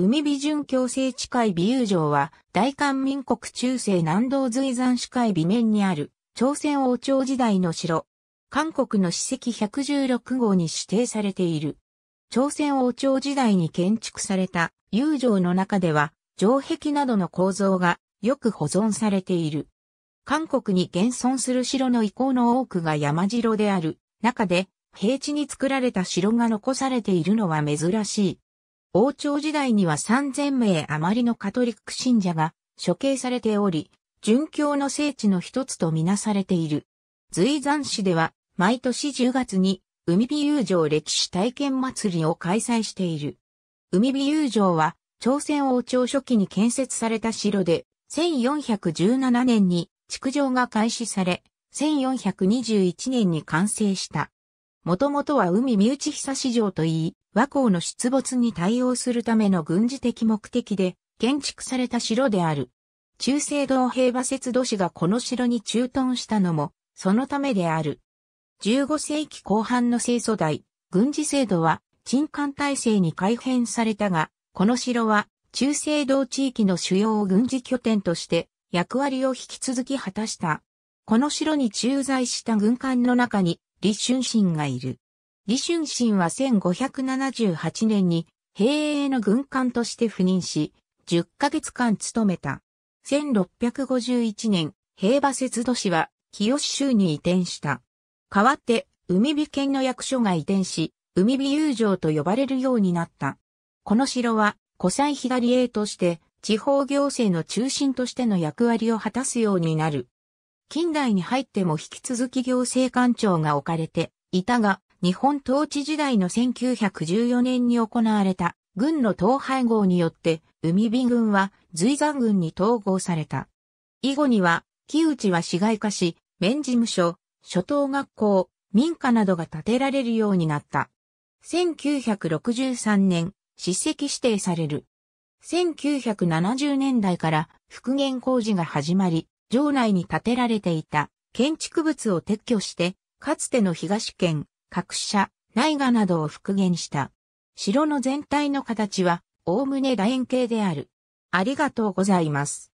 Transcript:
海美巡強制地海美友城は、大韓民国中世南道随山市海美面にある、朝鮮王朝時代の城。韓国の史跡116号に指定されている。朝鮮王朝時代に建築された友城の中では、城壁などの構造がよく保存されている。韓国に現存する城の遺構の多くが山城である中で、平地に作られた城が残されているのは珍しい。王朝時代には3000名余りのカトリック信者が処刑されており、殉教の聖地の一つとみなされている。随山市では毎年10月に海美友情歴史体験祭りを開催している。海美友情は朝鮮王朝初期に建設された城で、1417年に築城が開始され、1421年に完成した。もともとは海身内久市場といい、和光の出没に対応するための軍事的目的で建築された城である。中世道平和節土市がこの城に駐屯したのも、そのためである。15世紀後半の清楚代、軍事制度は、鎮艦体制に改変されたが、この城は、中世道地域の主要軍事拠点として、役割を引き続き果たした。この城に駐在した軍艦の中に、李春心がいる。李春心は1578年に平英の軍艦として赴任し、10ヶ月間務めた。1651年、平和節度市は清州に移転した。代わって、海火県の役所が移転し、海火遊城と呼ばれるようになった。この城は、古西左衛として、地方行政の中心としての役割を果たすようになる。近代に入っても引き続き行政官庁が置かれていたが、日本統治時代の1914年に行われた軍の統廃合によって海便軍は随山軍に統合された。以後には、木内は市街化し、免事務所、初等学校、民家などが建てられるようになった。1963年、史跡指定される。1970年代から復元工事が始まり、城内に建てられていた建築物を撤去して、かつての東県、各社、内画などを復元した。城の全体の形は、おおむね楕円形である。ありがとうございます。